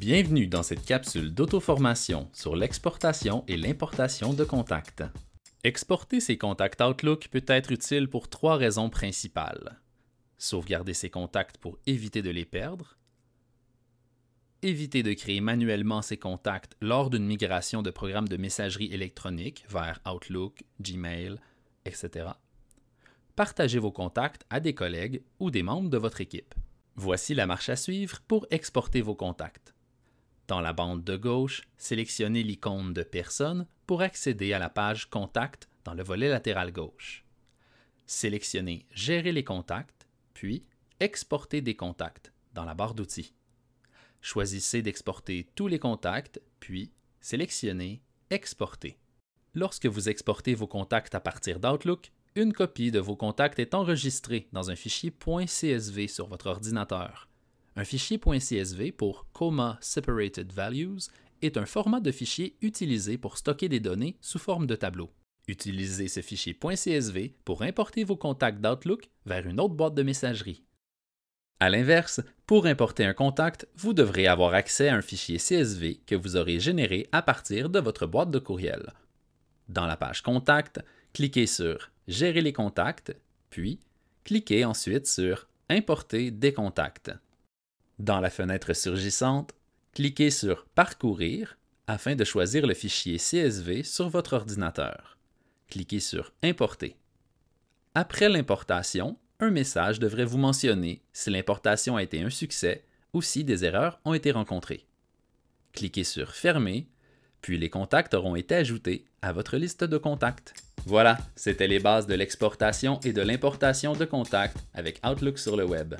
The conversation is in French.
Bienvenue dans cette capsule d'auto-formation sur l'exportation et l'importation de contacts. Exporter ses contacts Outlook peut être utile pour trois raisons principales. Sauvegarder ses contacts pour éviter de les perdre, éviter de créer manuellement ses contacts lors d'une migration de programmes de messagerie électronique vers Outlook, Gmail, etc. Partager vos contacts à des collègues ou des membres de votre équipe. Voici la marche à suivre pour exporter vos contacts. Dans la bande de gauche, sélectionnez l'icône de personne pour accéder à la page Contacts » dans le volet latéral gauche. Sélectionnez Gérer les contacts, puis Exporter des contacts dans la barre d'outils. Choisissez d'exporter tous les contacts, puis sélectionnez Exporter. Lorsque vous exportez vos contacts à partir d'Outlook, une copie de vos contacts est enregistrée dans un fichier .csv sur votre ordinateur. Un fichier .csv pour comma separated values est un format de fichier utilisé pour stocker des données sous forme de tableau. Utilisez ce fichier .csv pour importer vos contacts d'Outlook vers une autre boîte de messagerie. À l'inverse, pour importer un contact, vous devrez avoir accès à un fichier CSV que vous aurez généré à partir de votre boîte de courriel. Dans la page Contacts, cliquez sur Gérer les contacts, puis cliquez ensuite sur Importer des contacts. Dans la fenêtre surgissante, cliquez sur Parcourir afin de choisir le fichier CSV sur votre ordinateur. Cliquez sur Importer. Après l'importation, un message devrait vous mentionner si l'importation a été un succès ou si des erreurs ont été rencontrées. Cliquez sur Fermer, puis les contacts auront été ajoutés à votre liste de contacts. Voilà, c'était les bases de l'exportation et de l'importation de contacts avec Outlook sur le web.